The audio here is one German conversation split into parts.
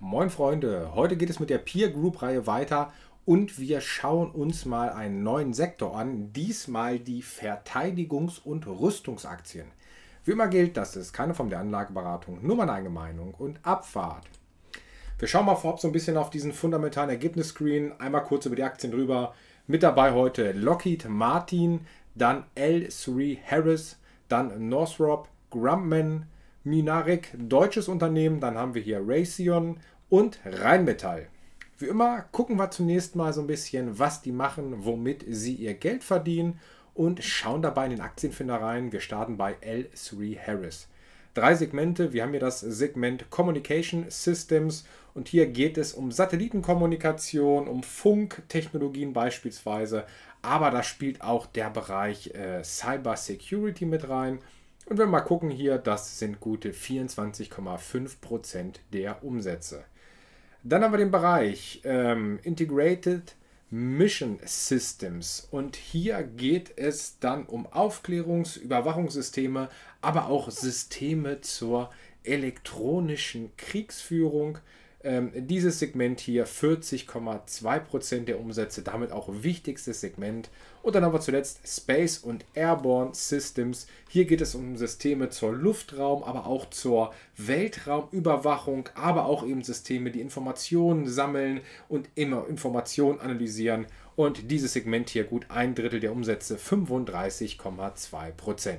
Moin Freunde, heute geht es mit der Peer Group Reihe weiter und wir schauen uns mal einen neuen Sektor an, diesmal die Verteidigungs- und Rüstungsaktien. Wie immer gilt, das ist keine Form der Anlageberatung, nur meine eigene Meinung und Abfahrt. Wir schauen mal vorab so ein bisschen auf diesen fundamentalen Ergebnisscreen, einmal kurz über die Aktien drüber. Mit dabei heute Lockheed Martin, dann L3 Harris, dann Northrop Grumman, Minarek, deutsches Unternehmen. Dann haben wir hier Raytheon und Rheinmetall. Wie immer gucken wir zunächst mal so ein bisschen, was die machen, womit sie ihr Geld verdienen und schauen dabei in den Aktienfinder rein. Wir starten bei L3 Harris. Drei Segmente. Wir haben hier das Segment Communication Systems und hier geht es um Satellitenkommunikation, um Funktechnologien beispielsweise, aber da spielt auch der Bereich äh, Cyber Security mit rein. Und wenn wir mal gucken hier, das sind gute 24,5% der Umsätze. Dann haben wir den Bereich ähm, Integrated Mission Systems. Und hier geht es dann um Aufklärungs-, Überwachungssysteme, aber auch Systeme zur elektronischen Kriegsführung. Ähm, dieses Segment hier 40,2% der Umsätze, damit auch wichtigstes Segment. Und dann aber zuletzt Space und Airborne Systems. Hier geht es um Systeme zur Luftraum, aber auch zur Weltraumüberwachung, aber auch eben Systeme, die Informationen sammeln und immer Informationen analysieren. Und dieses Segment hier gut ein Drittel der Umsätze, 35,2%.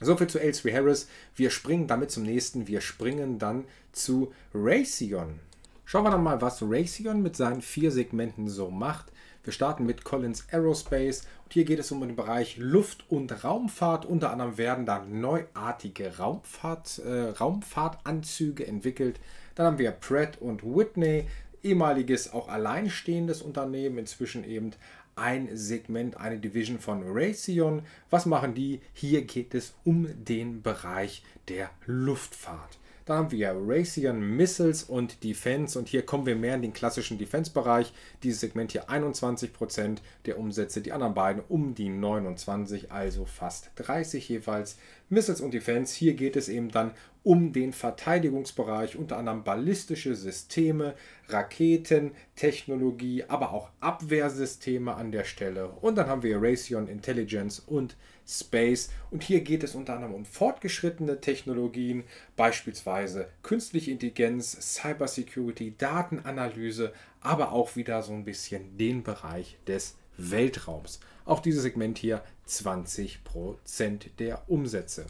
So viel zu Elsewhere Harris. Wir springen damit zum nächsten. Wir springen dann zu Raytheon. Schauen wir dann mal, was Raytheon mit seinen vier Segmenten so macht. Wir starten mit Collins Aerospace und hier geht es um den Bereich Luft- und Raumfahrt. Unter anderem werden da neuartige Raumfahrt, äh, Raumfahrtanzüge entwickelt. Dann haben wir Pratt und Whitney, ehemaliges auch alleinstehendes Unternehmen, inzwischen eben ein Segment, eine Division von Raytheon. Was machen die? Hier geht es um den Bereich der Luftfahrt. Da haben wir Raytheon Missiles und Defense und hier kommen wir mehr in den klassischen Defense-Bereich. Dieses Segment hier 21% der Umsätze, die anderen beiden um die 29, also fast 30 jeweils. Missiles und Defense, hier geht es eben dann um den Verteidigungsbereich, unter anderem ballistische Systeme, Raketentechnologie, aber auch Abwehrsysteme an der Stelle. Und dann haben wir Raytheon Intelligence und Space. Und hier geht es unter anderem um fortgeschrittene Technologien, beispielsweise künstliche Intelligenz, Cybersecurity, Datenanalyse, aber auch wieder so ein bisschen den Bereich des Weltraums. Auch dieses Segment hier 20% der Umsätze.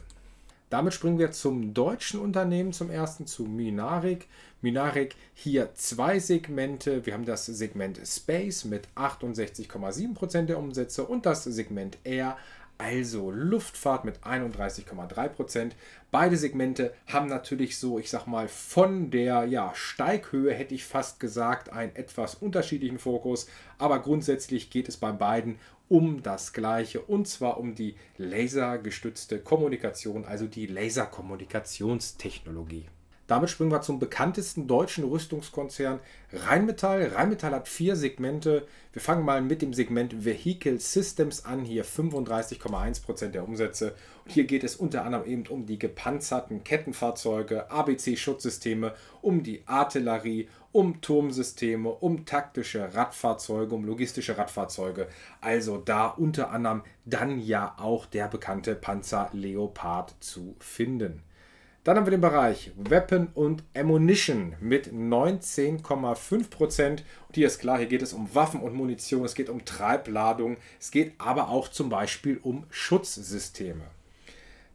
Damit springen wir zum deutschen Unternehmen, zum ersten, zu Minarik. Minarik hier zwei Segmente. Wir haben das Segment Space mit 68,7% der Umsätze und das Segment Air also Luftfahrt mit 31,3 Prozent. Beide Segmente haben natürlich so, ich sag mal, von der ja, Steighöhe hätte ich fast gesagt, einen etwas unterschiedlichen Fokus. Aber grundsätzlich geht es bei beiden um das Gleiche und zwar um die lasergestützte Kommunikation, also die Laserkommunikationstechnologie. Damit springen wir zum bekanntesten deutschen Rüstungskonzern Rheinmetall. Rheinmetall hat vier Segmente. Wir fangen mal mit dem Segment Vehicle Systems an. Hier 35,1% der Umsätze. Und hier geht es unter anderem eben um die gepanzerten Kettenfahrzeuge, ABC-Schutzsysteme, um die Artillerie, um Turmsysteme, um taktische Radfahrzeuge, um logistische Radfahrzeuge. Also da unter anderem dann ja auch der bekannte Panzer Leopard zu finden. Dann haben wir den Bereich Weapon und Ammunition mit 19,5%. Und hier ist klar, hier geht es um Waffen und Munition, es geht um Treibladung, es geht aber auch zum Beispiel um Schutzsysteme.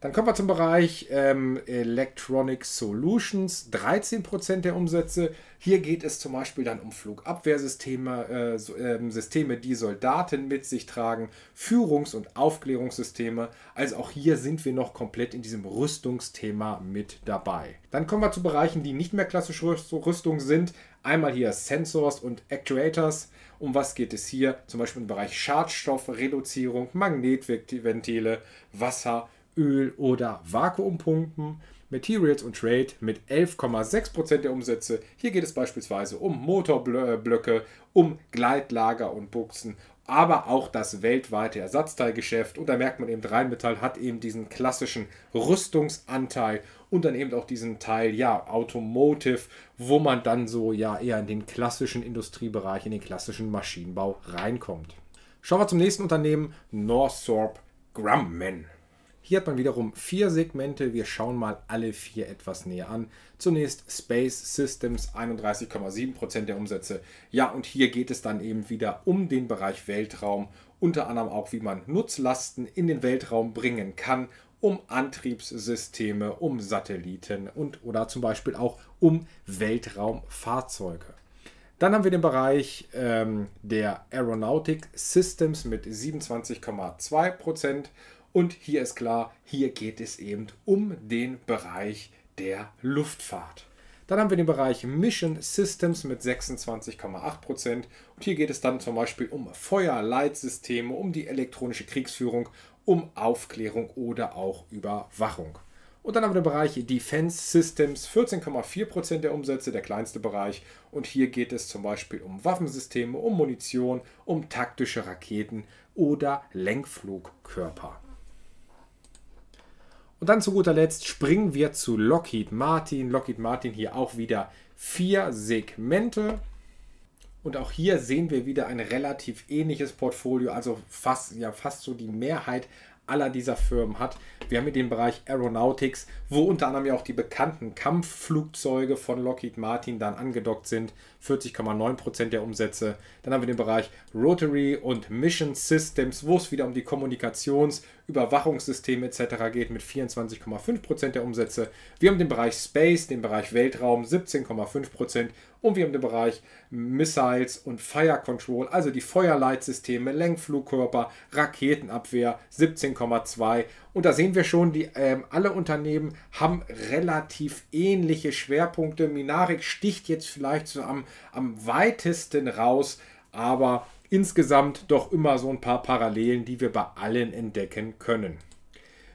Dann kommen wir zum Bereich ähm, Electronic Solutions, 13% der Umsätze. Hier geht es zum Beispiel dann um Flugabwehrsysteme, äh, so, ähm, Systeme, die Soldaten mit sich tragen, Führungs- und Aufklärungssysteme. Also auch hier sind wir noch komplett in diesem Rüstungsthema mit dabei. Dann kommen wir zu Bereichen, die nicht mehr klassische Rüstung sind. Einmal hier Sensors und Actuators. Um was geht es hier? Zum Beispiel im Bereich Schadstoffreduzierung, Magnetventile, Wasser, Öl oder Vakuumpumpen. Materials und Trade mit 11,6% der Umsätze. Hier geht es beispielsweise um Motorblöcke, um Gleitlager und Buchsen, aber auch das weltweite Ersatzteilgeschäft. Und da merkt man eben, Rheinmetall hat eben diesen klassischen Rüstungsanteil und dann eben auch diesen Teil, ja, Automotive, wo man dann so ja eher in den klassischen Industriebereich, in den klassischen Maschinenbau reinkommt. Schauen wir zum nächsten Unternehmen, Northrop Grumman. Hier hat man wiederum vier Segmente. Wir schauen mal alle vier etwas näher an. Zunächst Space Systems, 31,7% der Umsätze. Ja, und hier geht es dann eben wieder um den Bereich Weltraum. Unter anderem auch, wie man Nutzlasten in den Weltraum bringen kann, um Antriebssysteme, um Satelliten und oder zum Beispiel auch um Weltraumfahrzeuge. Dann haben wir den Bereich ähm, der Aeronautic Systems mit 27,2 Prozent und hier ist klar, hier geht es eben um den Bereich der Luftfahrt. Dann haben wir den Bereich Mission Systems mit 26,8%. Und hier geht es dann zum Beispiel um Feuerleitsysteme, um die elektronische Kriegsführung, um Aufklärung oder auch Überwachung. Und dann haben wir den Bereich Defense Systems, 14,4% der Umsätze, der kleinste Bereich. Und hier geht es zum Beispiel um Waffensysteme, um Munition, um taktische Raketen oder Lenkflugkörper. Und dann zu guter Letzt springen wir zu Lockheed Martin. Lockheed Martin hier auch wieder vier Segmente. Und auch hier sehen wir wieder ein relativ ähnliches Portfolio, also fast, ja, fast so die Mehrheit aller dieser Firmen hat. Wir haben hier den Bereich Aeronautics, wo unter anderem ja auch die bekannten Kampfflugzeuge von Lockheed Martin dann angedockt sind. 40,9% der Umsätze. Dann haben wir den Bereich Rotary und Mission Systems, wo es wieder um die Kommunikations-, Überwachungssysteme etc. geht mit 24,5% der Umsätze. Wir haben den Bereich Space, den Bereich Weltraum 17,5% und wir haben den Bereich Missiles und Fire Control, also die Feuerleitsysteme, Lenkflugkörper, Raketenabwehr 17,2. Und da sehen wir schon, die, äh, alle Unternehmen haben relativ ähnliche Schwerpunkte. Minarik sticht jetzt vielleicht so am, am weitesten raus, aber insgesamt doch immer so ein paar Parallelen, die wir bei allen entdecken können.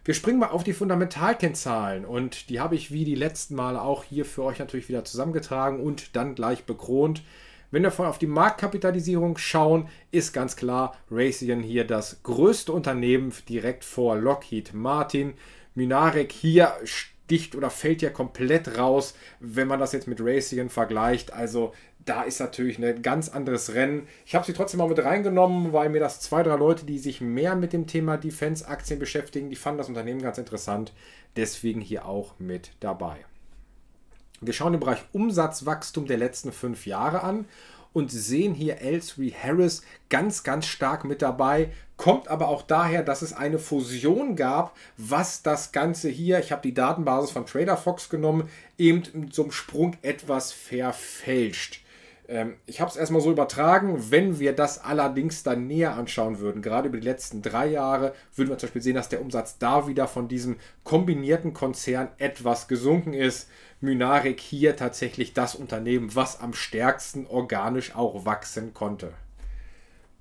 Wir springen mal auf die Fundamentalkennzahlen und die habe ich wie die letzten Male auch hier für euch natürlich wieder zusammengetragen und dann gleich bekront. Wenn wir auf die Marktkapitalisierung schauen, ist ganz klar Raytheon hier das größte Unternehmen direkt vor Lockheed Martin. Minarek hier steht dicht oder fällt ja komplett raus, wenn man das jetzt mit Racing vergleicht. Also da ist natürlich ein ganz anderes Rennen. Ich habe sie trotzdem mal mit reingenommen, weil mir das zwei, drei Leute, die sich mehr mit dem Thema Defense-Aktien beschäftigen, die fanden das Unternehmen ganz interessant. Deswegen hier auch mit dabei. Wir schauen den Bereich Umsatzwachstum der letzten fünf Jahre an und sehen hier L3 Harris ganz, ganz stark mit dabei kommt aber auch daher, dass es eine Fusion gab, was das Ganze hier, ich habe die Datenbasis von Trader Fox genommen, eben zum Sprung etwas verfälscht. Ähm, ich habe es erstmal so übertragen, wenn wir das allerdings dann näher anschauen würden, gerade über die letzten drei Jahre, würden wir zum Beispiel sehen, dass der Umsatz da wieder von diesem kombinierten Konzern etwas gesunken ist. Mynarek hier tatsächlich das Unternehmen, was am stärksten organisch auch wachsen konnte.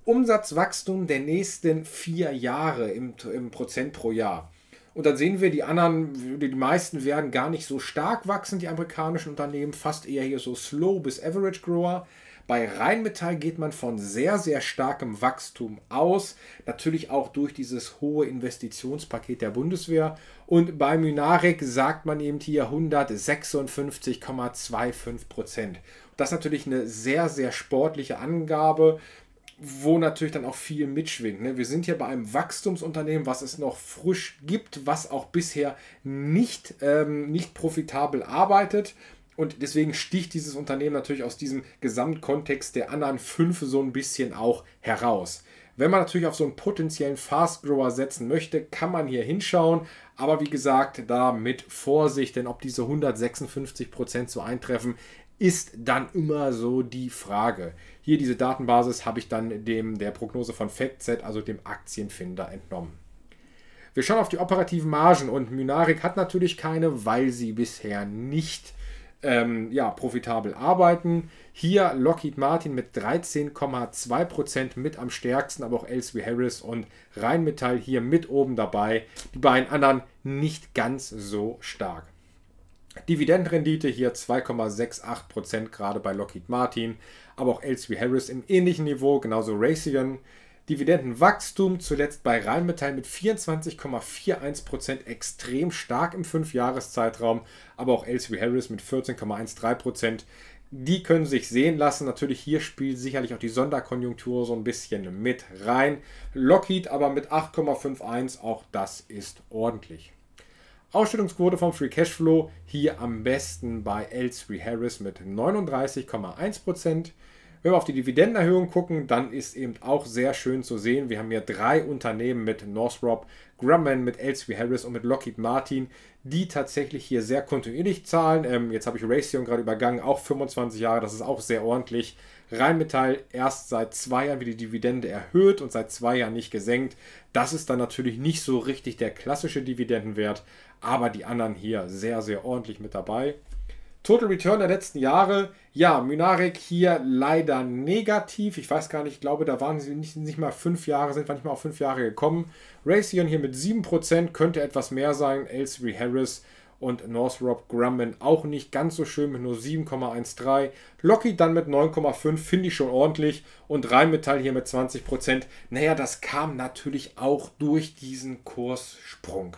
Umsatzwachstum der nächsten vier Jahre im, im Prozent pro Jahr. Und dann sehen wir, die anderen, die meisten werden gar nicht so stark wachsen, die amerikanischen Unternehmen, fast eher hier so Slow bis Average Grower. Bei Rheinmetall geht man von sehr, sehr starkem Wachstum aus, natürlich auch durch dieses hohe Investitionspaket der Bundeswehr. Und bei Mynarek sagt man eben hier 156,25 Prozent. Das ist natürlich eine sehr, sehr sportliche Angabe wo natürlich dann auch viel mitschwingt. Ne? Wir sind hier bei einem Wachstumsunternehmen, was es noch frisch gibt, was auch bisher nicht, ähm, nicht profitabel arbeitet. Und deswegen sticht dieses Unternehmen natürlich aus diesem Gesamtkontext der anderen fünf so ein bisschen auch heraus. Wenn man natürlich auf so einen potenziellen Fast Grower setzen möchte, kann man hier hinschauen. Aber wie gesagt, da mit Vorsicht, denn ob diese 156% so eintreffen, ist dann immer so die Frage. Hier diese Datenbasis habe ich dann dem der Prognose von FactSet, also dem Aktienfinder, entnommen. Wir schauen auf die operativen Margen und Mynarik hat natürlich keine, weil sie bisher nicht ähm, ja, profitabel arbeiten. Hier Lockheed Martin mit 13,2% mit am stärksten, aber auch Elsevier Harris und Rheinmetall hier mit oben dabei. Die beiden anderen nicht ganz so stark. Dividendenrendite hier 2,68% gerade bei Lockheed Martin, aber auch l Harris im ähnlichen Niveau, genauso Raytheon. Dividendenwachstum zuletzt bei Rheinmetall mit 24,41% extrem stark im 5-Jahres-Zeitraum, aber auch l Harris mit 14,13%. Die können sich sehen lassen. Natürlich hier spielt sicherlich auch die Sonderkonjunktur so ein bisschen mit rein. Lockheed aber mit 8,51, auch das ist ordentlich. Ausstellungsquote vom Free Cashflow hier am besten bei L3 Harris mit 39,1%. Wenn wir auf die Dividendenerhöhung gucken, dann ist eben auch sehr schön zu sehen. Wir haben hier drei Unternehmen mit Northrop Grumman, mit L3 Harris und mit Lockheed Martin, die tatsächlich hier sehr kontinuierlich zahlen. Ähm, jetzt habe ich Raytheon gerade übergangen, auch 25 Jahre, das ist auch sehr ordentlich. Rheinmetall erst seit zwei Jahren wieder die Dividende erhöht und seit zwei Jahren nicht gesenkt. Das ist dann natürlich nicht so richtig der klassische Dividendenwert, aber die anderen hier sehr, sehr ordentlich mit dabei. Total Return der letzten Jahre, ja, Mynarek hier leider negativ. Ich weiß gar nicht, ich glaube, da waren sie nicht, nicht mal fünf Jahre, sind wir nicht mal auf fünf Jahre gekommen. Raytheon hier mit 7%, könnte etwas mehr sein. Elsie Harris und Northrop Grumman auch nicht ganz so schön mit nur 7,13. Loki dann mit 9,5 finde ich schon ordentlich und Rheinmetall hier mit 20%. Naja, das kam natürlich auch durch diesen Kurssprung.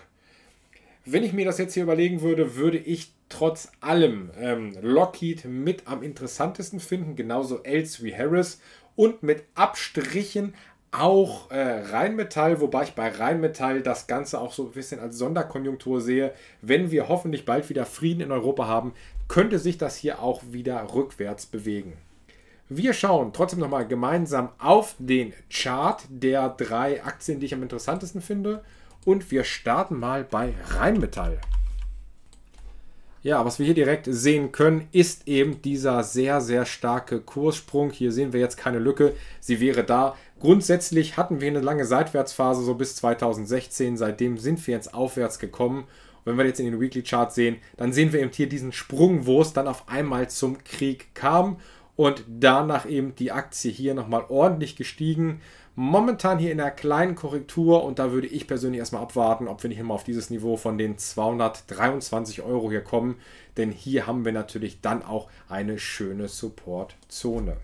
Wenn ich mir das jetzt hier überlegen würde, würde ich trotz allem ähm, Lockheed mit am interessantesten finden, genauso Elsie Harris und mit Abstrichen auch äh, Rheinmetall, wobei ich bei Rheinmetall das Ganze auch so ein bisschen als Sonderkonjunktur sehe. Wenn wir hoffentlich bald wieder Frieden in Europa haben, könnte sich das hier auch wieder rückwärts bewegen. Wir schauen trotzdem nochmal gemeinsam auf den Chart der drei Aktien, die ich am interessantesten finde. Und wir starten mal bei Rheinmetall. Ja, was wir hier direkt sehen können, ist eben dieser sehr, sehr starke Kurssprung. Hier sehen wir jetzt keine Lücke. Sie wäre da. Grundsätzlich hatten wir eine lange Seitwärtsphase, so bis 2016. Seitdem sind wir jetzt aufwärts gekommen. Und wenn wir jetzt in den Weekly Chart sehen, dann sehen wir eben hier diesen Sprung, wo es dann auf einmal zum Krieg kam und danach eben die Aktie hier nochmal ordentlich gestiegen. Momentan hier in einer kleinen Korrektur und da würde ich persönlich erstmal abwarten, ob wir nicht immer auf dieses Niveau von den 223 Euro hier kommen, denn hier haben wir natürlich dann auch eine schöne Supportzone.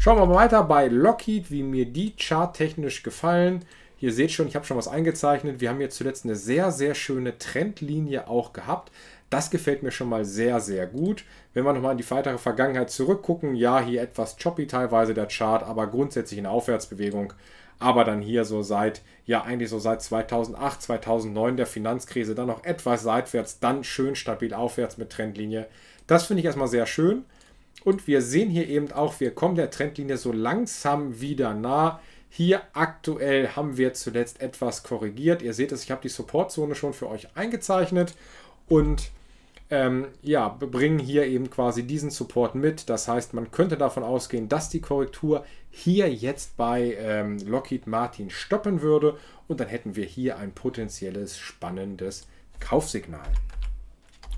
Schauen wir mal weiter bei Lockheed, wie mir die Chart technisch gefallen. Ihr seht schon, ich habe schon was eingezeichnet. Wir haben hier zuletzt eine sehr, sehr schöne Trendlinie auch gehabt. Das gefällt mir schon mal sehr, sehr gut. Wenn wir nochmal in die weitere Vergangenheit zurückgucken, ja, hier etwas choppy teilweise der Chart, aber grundsätzlich in Aufwärtsbewegung. Aber dann hier so seit, ja, eigentlich so seit 2008, 2009 der Finanzkrise, dann noch etwas seitwärts, dann schön stabil aufwärts mit Trendlinie. Das finde ich erstmal sehr schön. Und wir sehen hier eben auch, wir kommen der Trendlinie so langsam wieder nah. Hier aktuell haben wir zuletzt etwas korrigiert. Ihr seht es, ich habe die Supportzone schon für euch eingezeichnet und ähm, ja, bringen hier eben quasi diesen Support mit. Das heißt, man könnte davon ausgehen, dass die Korrektur hier jetzt bei ähm, Lockheed Martin stoppen würde und dann hätten wir hier ein potenzielles spannendes Kaufsignal.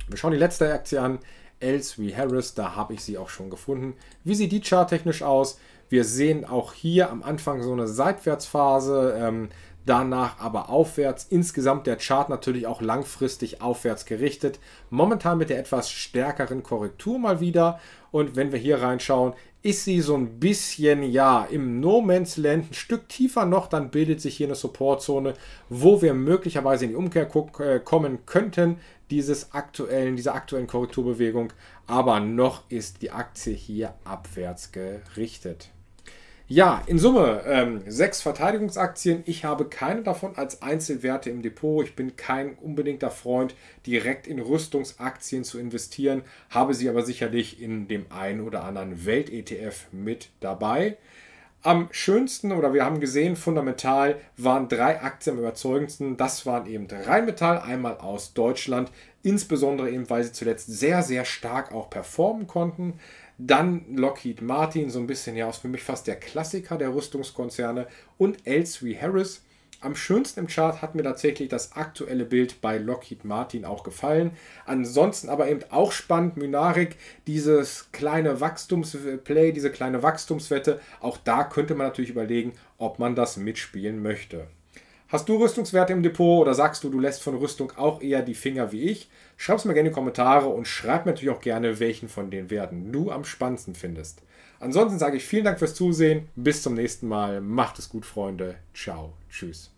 Wir schauen die letzte Aktie an, Elsewhere Harris, da habe ich sie auch schon gefunden. Wie sieht die Chart technisch aus? Wir sehen auch hier am Anfang so eine Seitwärtsphase. Ähm, danach aber aufwärts. Insgesamt der Chart natürlich auch langfristig aufwärts gerichtet. Momentan mit der etwas stärkeren Korrektur mal wieder. Und wenn wir hier reinschauen, ist sie so ein bisschen, ja, im No Man's Land ein Stück tiefer noch, dann bildet sich hier eine Supportzone, wo wir möglicherweise in die Umkehr äh, kommen könnten, dieses aktuellen, dieser aktuellen Korrekturbewegung. Aber noch ist die Aktie hier abwärts gerichtet. Ja, in Summe ähm, sechs Verteidigungsaktien. Ich habe keine davon als Einzelwerte im Depot. Ich bin kein unbedingter Freund, direkt in Rüstungsaktien zu investieren, habe sie aber sicherlich in dem einen oder anderen Welt-ETF mit dabei. Am schönsten oder wir haben gesehen, fundamental waren drei Aktien am überzeugendsten. Das waren eben Rheinmetall, einmal aus Deutschland, insbesondere eben, weil sie zuletzt sehr, sehr stark auch performen konnten. Dann Lockheed Martin, so ein bisschen ja aus für mich fast der Klassiker der Rüstungskonzerne. Und L3 Harris. Am schönsten im Chart hat mir tatsächlich das aktuelle Bild bei Lockheed Martin auch gefallen. Ansonsten aber eben auch spannend, Mynarik, dieses kleine Wachstumsplay, äh, diese kleine Wachstumswette, auch da könnte man natürlich überlegen, ob man das mitspielen möchte. Hast du Rüstungswerte im Depot oder sagst du, du lässt von Rüstung auch eher die Finger wie ich? Schreib es mir gerne in die Kommentare und schreib mir natürlich auch gerne, welchen von den Werten du am spannendsten findest. Ansonsten sage ich vielen Dank fürs Zusehen, bis zum nächsten Mal, macht es gut, Freunde, ciao, tschüss.